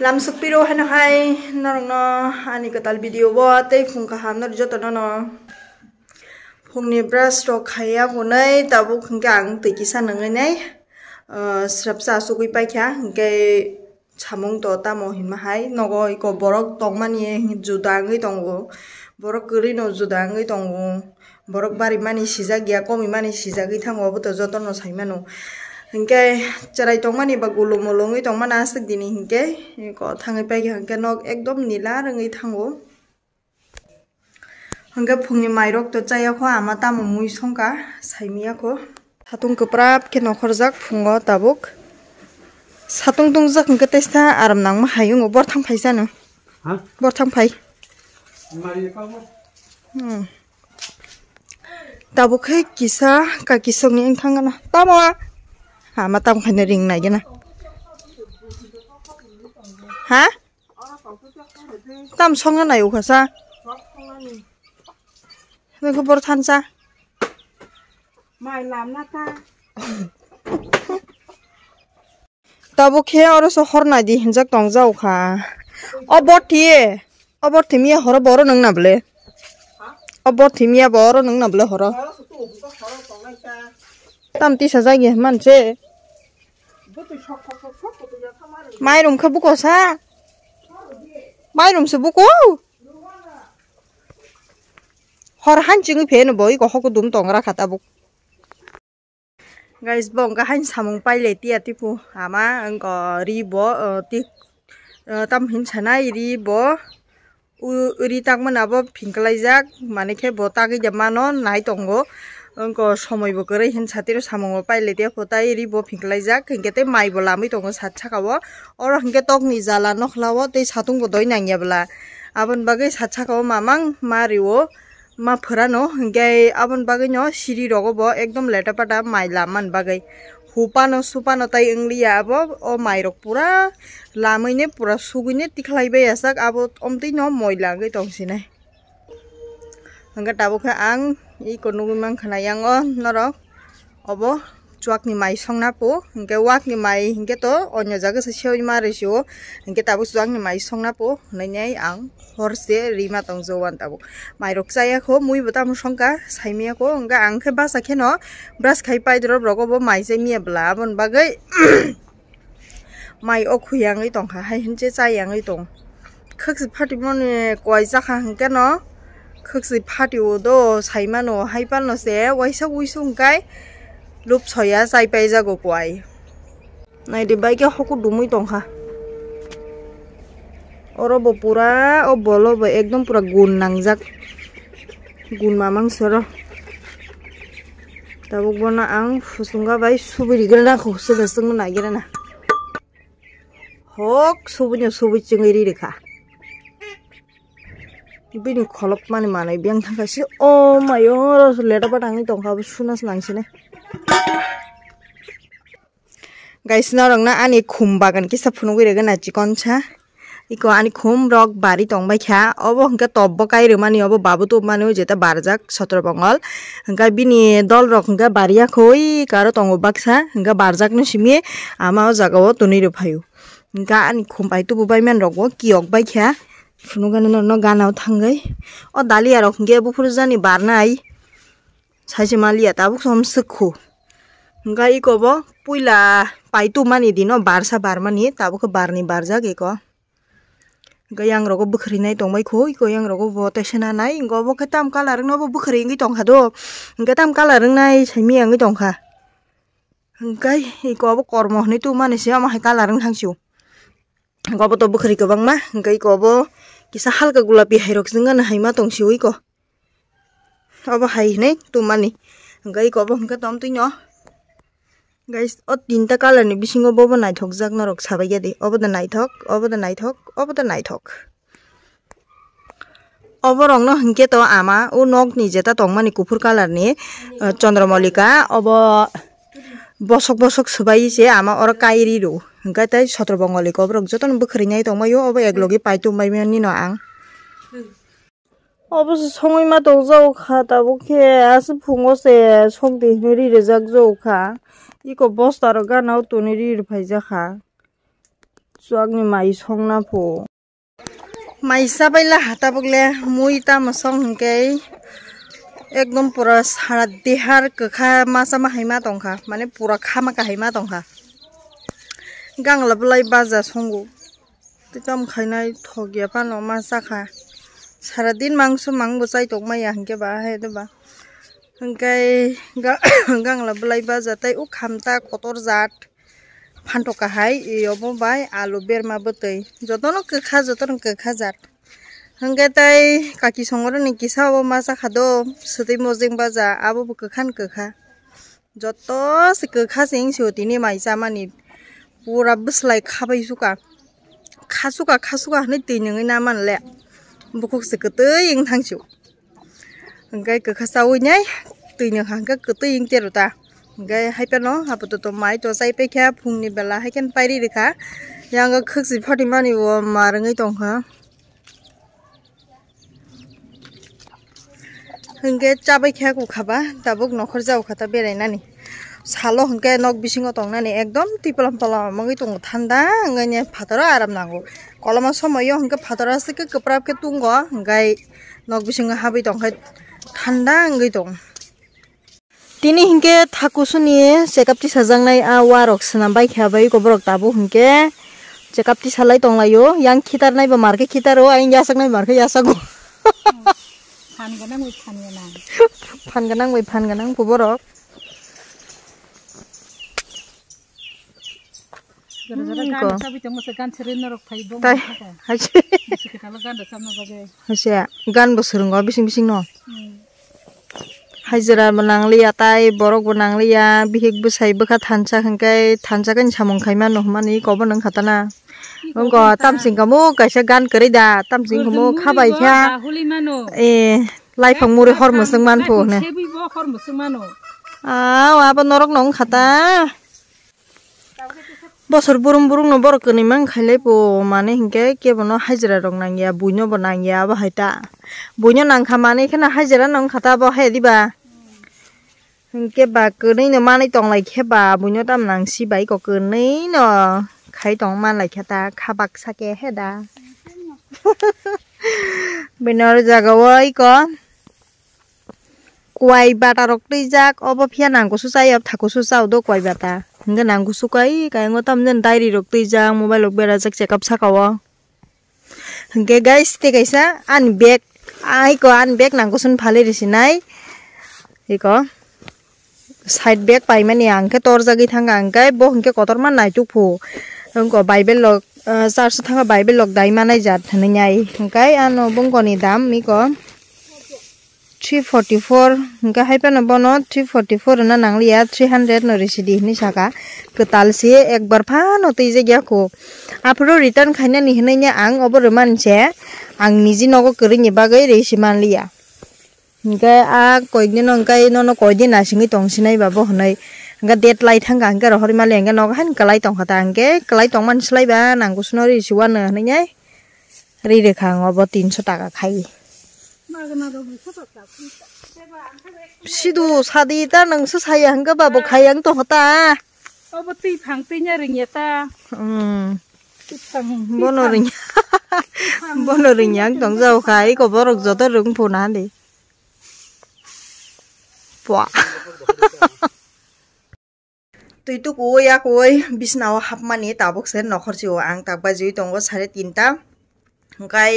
lamsuk piro hana hai narong no ani ko tal video bo te phung ka ham nor joto no no phung ni brush ro khaya ko nei tabu khung ka ang ti kisa nang nei srap sa su kui pai kya ke chamung to ta mo hin ma hai no go iko borok tong mani e judang i tong go borok kuri no judang i tong go borok bari mani sija gya komi mani sija gi thang obo to joto no sai manu hình cái ấy ấy charai tongmani ba cái molongoi tongmana asik dini hingke ko thangai paigi hingke nok ekdom nila rangoi thango hingke phungni mairok to chaya kho ama tamo mui songka saimiya ko satung koprap ke nokhorjak phungo tabuk satung tungjak hingke testa aram nangma hayung bor thang phai janu ha bor thang phai mari pa hmm. tabuk he kisa ka kisong thằng engkhang na tamo hả mà tông hình riêng này cho nè hả tam xong cái này u khả sa mình có bớt than ra mày làm na ta tao bố kia ở đó số hor này đi hình chắc tòng rau khả ở bớt thì ở bớt thì mía hor bớt nâng nạp lên ở bớt thì mía bớt nâng nạp lên hor tam tí sao ra gì mà chế ไม่รุมเขาบุกโอซ่าไม่รุมสบุกโอฮอร์ฮันจิงเพนบอยก็ฮกดุมตองราตาตบุกไกส์บองก็ฮันสามงไปเลยที่อาทิตย์ผู้อามาอังก็รีบบ่ติตั้มหินชนะรีบบ่อุริตังมันอาบบ่พิงกลายจักมันี่เข้บ่ตากิจมานอนนายตองโก অঙ্ক সময় বকরে হিন ছাতির সামঙ্গ পাইলে দিয়ে ফোটাই এরি ব ফিঙ্কলাই যাক হিঙ্কেতে মাই বলা আমি তঙ্গ সাত ছাকাব ওর হিঙ্কে তক নিজালা নখলাও তেই সাতুং বদই নাঙ্গিয়া বলা আবন বাগে সাত ছাকাব মামাং মারি ও মা ফেরানো হিঙ্গাই আবন বাগে ন সিঁড়ি রগব একদম লেটা পাটা মাইলা মান বাগে হুপানো সুপানো তাই ইংলিয়া আব ও মাইরক পুরা লামইনে পুরা সুগুইনে তিখলাইবে আসাক আব অমতেই ন ময়লাঙ্গে তংসিনাই ăn cái tàu hingke tabok ke ang ăn konugui mangkhana yango norok bố, chuột ni mai songna po cái wak ni mai cái hingke to onyo jaga se sewi ma resio hingke tabuk chuột ni mai songna po nainai ang hor se rima tong jo wan tabuk mai rok jaya kho mui bữa ta cả, say butam songka saimia ko hingke ang ke basa kheno brush khai pai dro brogo bo mai say se mia e bla bon bagai mai ăn okhuyang i tongkha hai hinche chayang i tong khak se phatimon e koi jakha cái nó. khước gì phát điều đó xài mà nó hay bán nó sẽ quay sau quay xuống cái lúc xoay xài bây giờ có quay này thì bây giờ không có đúng mấy tông ha ở đó bộ pura ở bộ lo bộ ek đông pura gun năng giác gun mà mang sờ ta bộ bữa na ăn phu sung cái vậy su bị gần na khổ sờ sờ sung nó na gần na hộc su bị nhớ su bị chừng ấy đi được ha bini kholop mani manai biang thang kaisi oh my god leta pa tangi tong ka sunas nang sine guys na rong na ani khum bagan ki sa phunu gire gana chikon cha iko ani khum rok bari tong bai kha obo hangka tobbo kai re mani obo babu to mani o jeta barjak sotro bengal hangka bini dol rok hangka bariya khoi karo tongo baksa hangka barjak no simie ama o jagao tuni re phaiu hangka ani khum bai tu bubai man rok ki ok bai kha फुनगानो गानाव थांगै अ दालि आरो खंगे बुफुर जानि बारनाय सासे मालिया ताबु सम सखु गाय कबो पुइला पाइतु मानि दिनो बारसा बार मानि ताबु ख बारनि बार जागे क गयांग रगो बखरि नाय दंबाय खु इ गयांग रगो बतेसना नाय गबो खतम कालारिन नबो बखरि इ दंखा दो गतम कालारिन नाय सैमि आङै दंखा गाय इ गबो कर्म हनै तु मानि से माहा कालारिन थांसिउ गबो तो बखरि गबांमा गाय गबो kisa halka gulapi hairok zingan haima tong siwi ko abo hai ne tumani gai ko bo hingka tom tui no guys o tinta color ni bisingo bobo naithok jak norok sabaiya di obo da naithok obo da naithok obo da naithok অব রং হিংকে তো আমা ও নক নিজে তা তংমানি কুফুর কালার নি চন্দ্রমল্লিকা অব বসক বসক সবাই যে আমার ওর কাইরিরও ওনকা তাই সত্রবঙ্গলি গব্রক যতন বখরিনাই দমাইও অবো একলগে পাইতমাইমানি ন আং অবশ্য সময়মা দৌজাওখা তাবো খেয়ে আছে ফুঙসে সক দিহনে রিরেজাক ই ইকো বস্তার গানাও তনি রির ফাইজাখা চুয়াকনি মাই না ফো মাইসা পাইলা হাতা বগলে মুই তাম সংকেই एकदम पुरा सारा देहार कखा मासा माहायमा दंखा माने पुरा खामा काहायमा दंखा गांलाबलाय बाजा संगु गाम खायनाय थगिया फानो मा जाखा সারাদিন মাংস মাংবো চাই টক মাই হাঙ্গে বা হেদবা ওঙ্কাই গাংলা বলাই বাজাতাই ও খামতা কতর জাত ফানটকাহাই ইয়বো বাই আলু বেরমা বতৈ যতন কেখা যতন কেখা জাত ฮังเกตัยกากิสงรนิกิสาวบมาสักฮัดอสติมโจิงบาจาอาบุบกขันกขะจตสิกขะสิงสิวตินี่มาอิสามานิปูรับสไลคาไปสุกะคาสุกะคาสุกะนี่ตีนยังไงนามันแหละบุกสิกตยิงทางชิวฮังเกตกขะสาวยไยตีนยังหางกกตยิงเจรตางเก็ให้เป็นเนาะพอาบุตัวไม้ตัวใส่ไปแค่พุงนี่เบลลาให้กันไปดีดีค่ะยังก็คึกสิพอดีมานี่ว่ามาเรื่องนี้ตรงค่ะ hingga cabai kayak aku khaba, tapi aku nongkrong jauh kata nani. Salo hingga nong bising atau nani, ekdom tipelam pelam, mungkin tunggu tanda, enggaknya patro aram nago. Kalau masuk mau yang hingga patro asli ke keprap ke tunggu, enggak nong bising nggak habis dong, tanda enggak itu. Tini hingga takusuni, cekap di sajang nai awarok, senam baik ya kobrok tabu hingga. Cekap di salai tong layo, yang kita nai pemarke kita ro, ayang jasak nai pemarke jasak พันกันนั่งไว้พันกันนั่งพันกันนั่งไว้พันกันนั่งผู้บรอกก็แต่ฮัชฮัชกันบุษรุงก็บิสิงบิสิงน้อ hajra bananglia tai borok bananglia bihik busai bekha thancha khangkai thancha kan chamong khaima no mani ko banang khatana ông có tâm sinh cả mô cái sẽ gan cái đà tâm sinh cả mô khá bài cha ê lại phòng mua hor một sừng man phù nè à wa bên nó rong nong khata বছর বুরুম বুরুম ন বড় কনি মান খাইলে পো মানে হিংকে কে বনো হাজিরা রং নাঙ্গিয়া বুইনো বনাঙ্গিয়া বা হাইতা বুইনো নাংখা মানে এখানে হাজিরা নং খাতা বা হে দিবা হিংকে বা কনি ন মানে তংলাই খেবা বুইনো দাম নাংসি বাই ক কনি ন খাই দং মান লাইখাতা খাবাক সাকে হেদা বিনর জাগাও ই ক কুয়াইবা তারক তুই যাক অবফিয়া নাঙ্গুসু চাই অব থাকুসু চাও দ কুয়াইবা তা হিন্দে নাঙ্গুসু কই কায়ঙ্গ তাম যেন ডায়েরি রোগ তুই যাক মোবাইল রোগ বেড়া যাক চেক আপ সাকাও হিনকে গাইস তে গাইসা আন ব্যাগ আই ক আন ব্যাগ নাঙ্গুসুন ফালে দিছি নাই ই ক সাইড ব্যাগ পাই মানে আংকে তোর জাগি থাঙ্গা আংকাই বহ হিনকে কতর মান নাই টুক ফু রংক বাইবেল লগ চার্চ থাকা বাইবেল লগ দাই মানাই যাত হনাই হংকাই আনো বঙ্গনি দাম মিক থ্রি ফর্টি ফোর হংকা হাইপানো বনো থ্রি ফর্টি ফোর না নাংলিয়া থ্রি হান্ড্রেড নরিসিডি হিনি সাকা কোতালসে একবার ফানো তৈ জায়গাকো আফরো রিটার্ন খাইনা নিহনাই আং অবর মানছে আং নিজি নগো করিনি বাগৈ রেসি মানলিয়া হংকাই আ কয়েকদিন হংকাই নন কয়দিন আসিঙি টংসিনাই বাবো হনাই ga det lai thang ga ga hori ma leng ga no han kalai tong khatang ge kalai tong man slai ba nang ku snori siwa na ne nyai ri re khang obo 300 taka khai sidu sadi ta nang sa sai hang ga ba bo khai hang tong ta obo ti phang ti nya ring ya ta um bono ring bono ring yang tong zau khai ko borok jota rung phuna đi bỏ তো এইটুক ও ইয়াক ওই বিছনাও হাপ মানি তাবক সে নখরছি ও আং তাক বা জুই তঙ্গ সাড়ে তিনটা হাই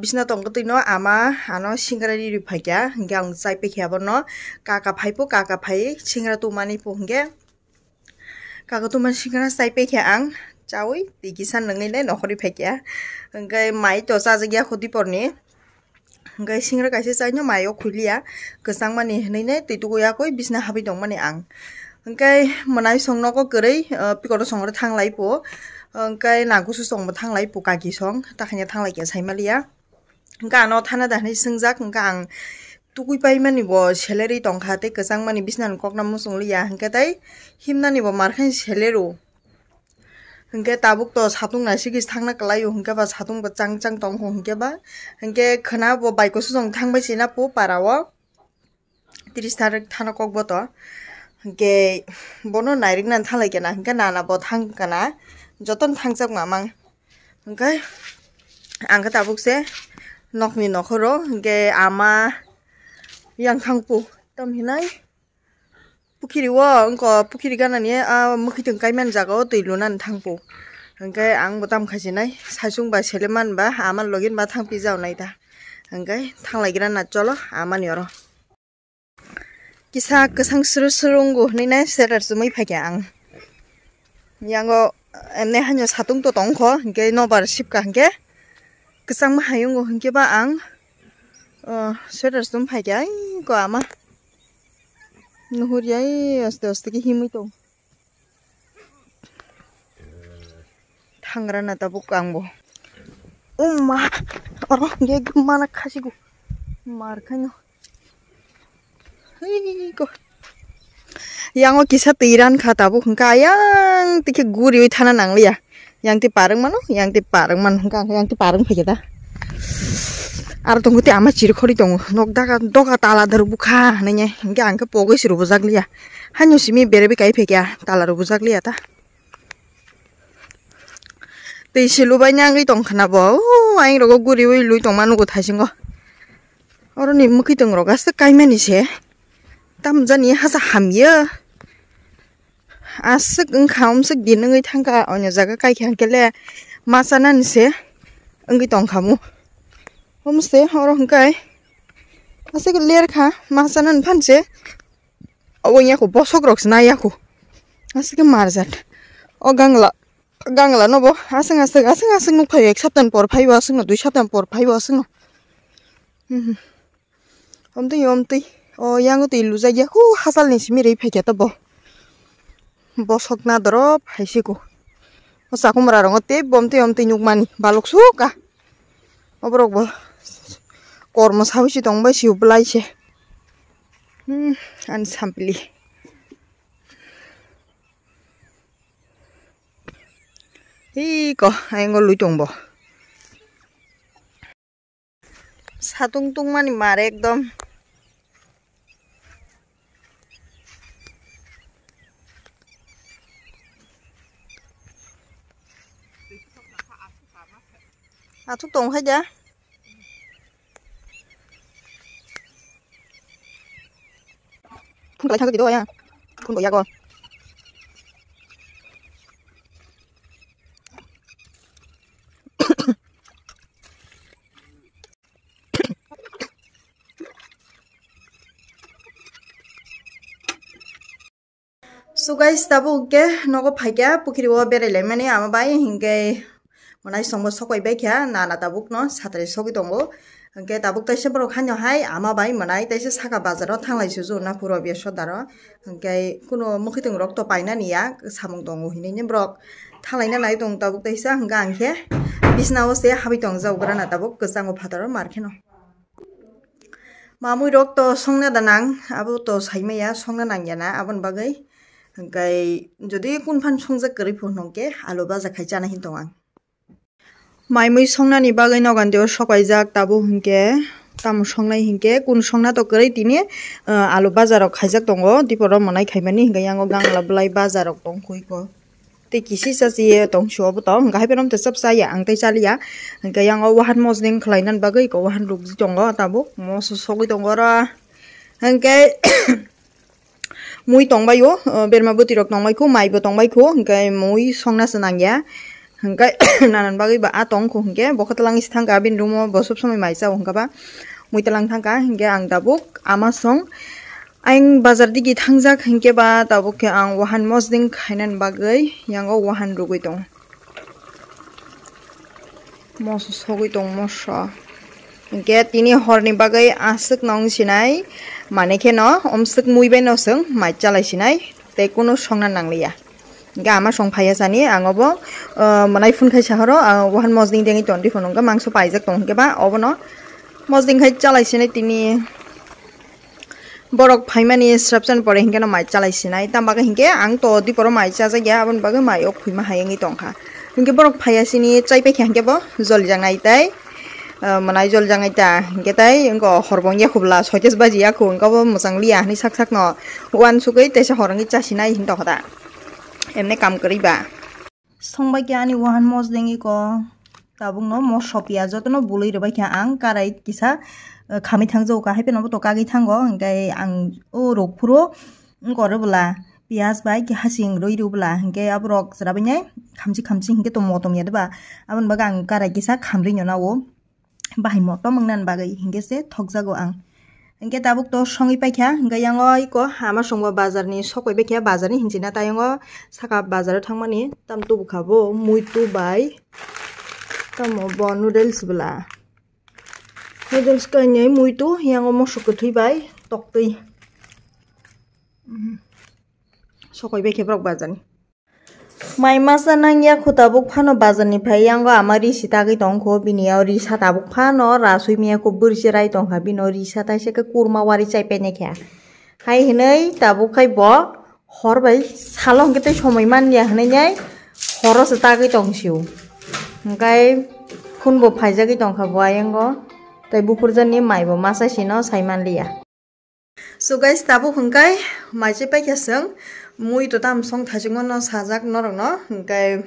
বিছনা তঙ্গ তৈন আমা আন সিঙ্গারি রুফাকিয়া গাং চাই পেখিয়াব ন কাকা ফাইপো কাকা ফাই সিঙ্গারা তুমানি পোহে কাকা তুমান সিঙ্গারা চাই পেখিয়া আং চাউই দিঘি সান নঙি নাই নখরি ফেকিয়া হাই মাই তসা জগিয়া সুদি পরনি হাই সিঙ্গারা কাইছে চাই ন মাইও খুলিয়া গসাং মানে হেনে নাই গৈ ইয়াকই বিচনা হাবি দং মানে আং ngay mà nãy xong nó có cái đấy bị có nó xong nó thang lấy bố ngay nàng cũng xong mà thang lấy bố cả kỳ xong ta khanya thang lấy cái sai mà lia ngay nó thana đã hay sinh giác ngay tukui pai mani bo salary tongkha te kasang mani bisnan kokna musung liya hangka tai himna ni bo markhan salero hangke tabuk to satung na sigis thangna kalai hangke ba satung ba chang chang tong ho hangke ba hangke khana bo bike ko sung thang ba sina po parawa 30 tarik thana kokbo to গে বনো নাইরি না থালাই কেনা হিংকে নানাব থাং কানা যতন থাংচক মামাং হিংকে আংকে তাবুকছে নকনি নখর গে আমা ইয়াং থাংপু তম হিনাই পুখিরি ও অঙ্ক পুখিরি গানা নিয়ে মুখিতং কাইমান জাগাও তুই লুনান থাংপু হিংকে আং বতাম খাইছে নাই সাইসুং বা ছেলে মান বা আমার লগিন বা থাংপি যাও নাই দা হিংকে থাংলাইগিরা না চলো আমানি অর kisah kesang suru surunggu ni na serar sumai yang yango emne hanyo satung to tongko hingke nobar sipka hingke kesang ma hayungu hingke ba ang serar sum pagyang ko ama nuhuriai aste aste ki himui tong hangrana tabuk angbo umma orang dia gimana kasih gue markanya yang o kisah tiran kata bu hengka yang tiki guri wi thana nang liya yang ti parang mano yang ti parang man hengka yang ti parang phe ta ar tunggu ti amat ciri kori tunggu nok da doka tala dar bukha nanya hengka angka pogo siru zak liya hanyu simi berebi kai phe ya tala ru zak liya ta ti silu ba nyang ri tong kana bo aing rogo guri wi lui tong manu ko thasingo oro ni tong roga se kai mani 땀자니하사함여아쓱응가음쓱니는의탄가어녀자가까이게한길래마사난세응기똥가무홈세허러흥까이아쓱레르카마사난판제어원야고보석럭스나야고아쓱마르잔어강라강라너보아승아승아승아승녹파요액삽단보러파이와승노두샵단보러파이와승노음엄뜨이엄뜨이어 양어도 일로 자기 후 하살린 시미레 이패겠다 뭐뭐 석나더러 발시고 어 사쿠무라랑 어때 범태 염태 욕만이 발록 수가 어버럭 뭐 꼬르모 사위시 동바 시우블라이시 음안 삼빌리 이거 아잉걸 루종보 사둥둥만이 말해 एकदम à thuốc tuần hết vậy phun lại cho cái gì đó à phun bỏ ra coi so guys तब उनके नगो फाइया पुखरी वो बेरे ले मैंने आम बाई हिंगे mình sau khi মানে সঙ্গে সকই বাই খেয়া নানা তাবুক ন সাতারি সকি দঙ্গো hingke tabuk taisa borok hanyohai ama bai manai taisa saka bazaro thanglaisu jo na cái biaso nó hingke kuno từng rock to bay nó paina niya samung dongo hinini borok thanglaina nai tong tabuk taisa hingka angkhe bisnao se habi tong jaugra na cứ sang đó kchango phadaro markheno mamui rock to songna danang abo to saimaya songna nangyana abon bagai hingkai jodi kunphan songjak kari phun hongke alu baja khai jana hin tong anh na na ba gan ta মাইমুই সংনানি বাগাই নগান দেও সকাই যাক তাবো হিংকে তামো সংনাই হিংকে কোন সংনা তো করেই তিনি আলু বাজারক খাইজাক দङ দিপর মনাই খাইমানি হিংকে আঙো গাংলা বলাই বাজারক দং কইক tei kisi sasi e tong shuo bo tong ga heprom te sab sa ya ang tei chali ya ga yang o wahan mos ding khlai nan ba gai ko wahan ruk ji tong ga ta bo mo so so gi tong ra hang ke mui tong ba yo uh, berma bo tirok tong mai ko mai bo tong mai ko ga mui song na sanang ya hingkai nanan bagi ba atong ko hingke bokat lang is thangka abin rumo bosup somi maisa hingka ba muita lang thangka hingke ang tabuk ama song aing bazar digi thangjak hingke ba tabuk ke ang wahan mosding khainan bagai yango wahan rugui tong mos sogui tong mosha hingke tini horni bagai asuk nong sinai mane ke no omsuk muibe no sung mai chalai sinai te kuno songna nangliya গা আমাৰ চং ফাই আছে আনি আঙব মানে ফোন খাই চাহৰ ওহান মজদিং দিয়ে তহঁতি ফোনকে মাংস পাই যাক তহঁতকে বা অব ন মজদিং খাই চালাইছে নাই তিনি বৰক ভাই মানে চাপচান পৰে সেনেকে ন মাইট চালাইছে নাই তাৰপৰা সেনেকে আং তহঁতি পৰ মাইট চাজা গিয়া আপোন বাগে মায়ক ফুইমা হাই আঙি তংখা সেনেকে বৰক ভাই আছে নি চাই পাই খেয়া সেনেকে ব জলজাং আইতাই মানে জলজাং আইতা সেনেকে তাই সৰ্বঙীয়া খোবলা ছয়তেজ বাজি আকৌ এনেকুৱা মজাংলি আহানি চাক চাক ন ওৱান চুকেই তাৰপিছত সৰঙীত চাচি নাই সিহঁত एमने काम करीबा संबा के आनी वाहन मोज देंगे को ताबुंग नो मो शपिया जो तो नो बुलई रे बाखिया आं काराय किसा खामि थांग जो का हेपे नो तो कागि थांग ओंगाय आं ओ रोखपुरो गरबला पियाज बाय कि हासिं रोइ रुबला हंगे अब रोक जराबै नै खामसि खामसि हंगे तो मोतम यादबा आबन बागा आं काराय किसा खामरि नो ना ओ बाहाय मोतम मंगनान बागै हंगे से थगजागो आं Angke tabuk to songi paikha gayang oi ko ama songba bazar ni sokoi paikha bazar ni hinjina tayango saka bazar thangmani tam tu bukhabo muitu bai tamo bo noodles bla noodles ka nei muitu yango mo sokothui bai toktui sokoi paikha brok bazar ni মাই মাছা নাঙিয়া খুঁটা বুক ফানো বাজানি ফাই আঙ্গ আমার ঋষি তাকে দং বিনিয়াও ঋষা তাবুক ফানো রাসুই মিয়া খুব বুড়ি রাই দং বিনো ঋষা তাইছে কুরমা ওয়ারি চাই পাই নাকি হাই হেনই তাবুক খাই ব হর ভাই সালং কেটে সময় মানিয়া হনে নাই হরস তাকে দংশিউ ওই ফুনব ফাইজাকে দংখা বয় আঙ্গ তাই বুকুরজনী মাইব মাসাইছি ন সাইমানলিয়া সুগাই তাবুক হুঙ্কাই মাইজে পাইকাশ mui to tam song thajingon no sajak nor no kai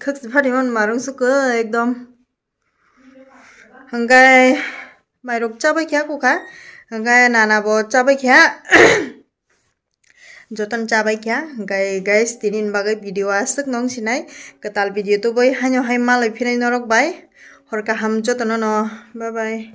khak phari mon marung su ko ekdom hangai mai rok chabai kya ko kha hangai nana bo chabai kya jotan chabai kya gai guys tinin bage video asak nong sinai katal video to boi hanyo hai malai phirai norok bai horka ham jotan no bye bye